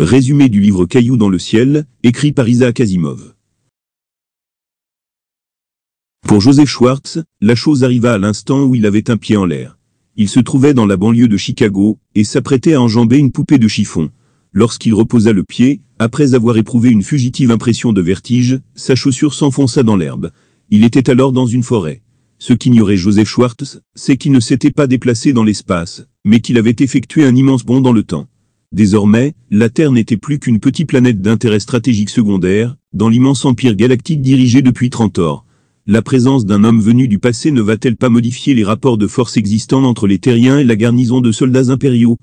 Résumé du livre Caillou dans le ciel, écrit par Isaac Asimov. Pour Joseph Schwartz, la chose arriva à l'instant où il avait un pied en l'air. Il se trouvait dans la banlieue de Chicago et s'apprêtait à enjamber une poupée de chiffon. Lorsqu'il reposa le pied, après avoir éprouvé une fugitive impression de vertige, sa chaussure s'enfonça dans l'herbe. Il était alors dans une forêt. Ce qu'ignorait Joseph Schwartz, c'est qu'il ne s'était pas déplacé dans l'espace, mais qu'il avait effectué un immense bond dans le temps. Désormais, la Terre n'était plus qu'une petite planète d'intérêt stratégique secondaire, dans l'immense empire galactique dirigé depuis 30 ans. La présence d'un homme venu du passé ne va-t-elle pas modifier les rapports de force existants entre les terriens et la garnison de soldats impériaux